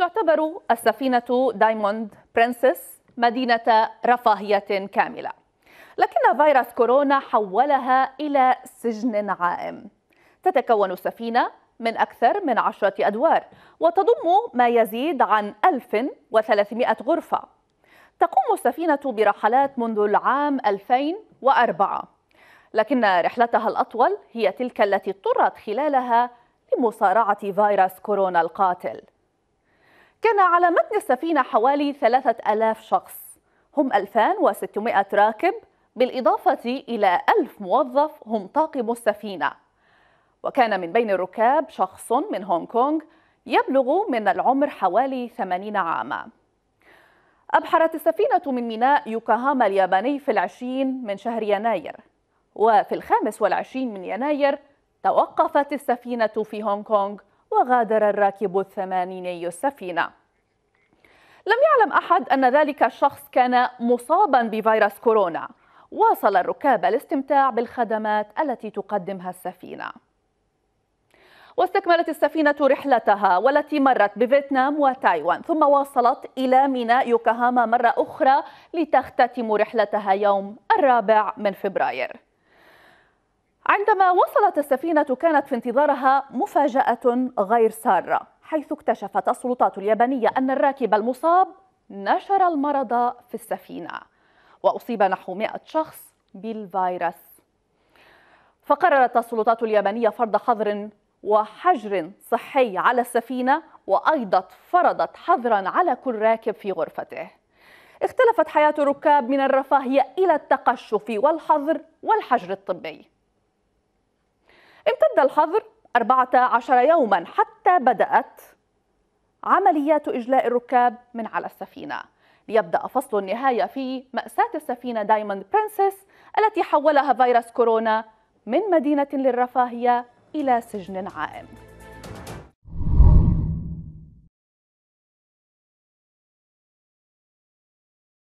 تعتبر السفينة دايموند برنسس مدينة رفاهية كاملة لكن فيروس كورونا حولها إلى سجن عائم تتكون السفينة من أكثر من عشرة أدوار وتضم ما يزيد عن 1300 غرفة تقوم السفينة برحلات منذ العام 2004 لكن رحلتها الأطول هي تلك التي اضطرت خلالها لمصارعة فيروس كورونا القاتل كان على متن السفينة حوالي 3000 شخص هم 2600 راكب بالإضافة إلى 1000 موظف هم طاقم السفينة وكان من بين الركاب شخص من هونغ كونغ يبلغ من العمر حوالي 80 عاما أبحرت السفينة من ميناء يوكاهاما الياباني في العشرين من شهر يناير وفي الخامس والعشرين من يناير توقفت السفينة في هونغ كونغ وغادر الراكب الثمانيني السفينة لم يعلم أحد أن ذلك الشخص كان مصابا بفيروس كورونا واصل الركاب الاستمتاع بالخدمات التي تقدمها السفينة واستكملت السفينة رحلتها والتي مرت بفيتنام وتايوان ثم واصلت إلى ميناء يوكوهاما مرة أخرى لتختتم رحلتها يوم الرابع من فبراير عندما وصلت السفينة كانت في انتظارها مفاجأة غير سارة حيث اكتشفت السلطات اليابانية أن الراكب المصاب نشر المرض في السفينة وأصيب نحو 100 شخص بالفيروس فقررت السلطات اليابانية فرض حظر وحجر صحي على السفينة وأيضا فرضت حظرا على كل راكب في غرفته اختلفت حياة الركاب من الرفاهية إلى التقشف والحظر والحجر الطبي امتد الحظر 14 يوما حتى بدأت عمليات إجلاء الركاب من على السفينة ليبدأ فصل النهاية في مأساة السفينة دايموند برنسيس التي حولها فيروس كورونا من مدينة للرفاهية إلى سجن عائم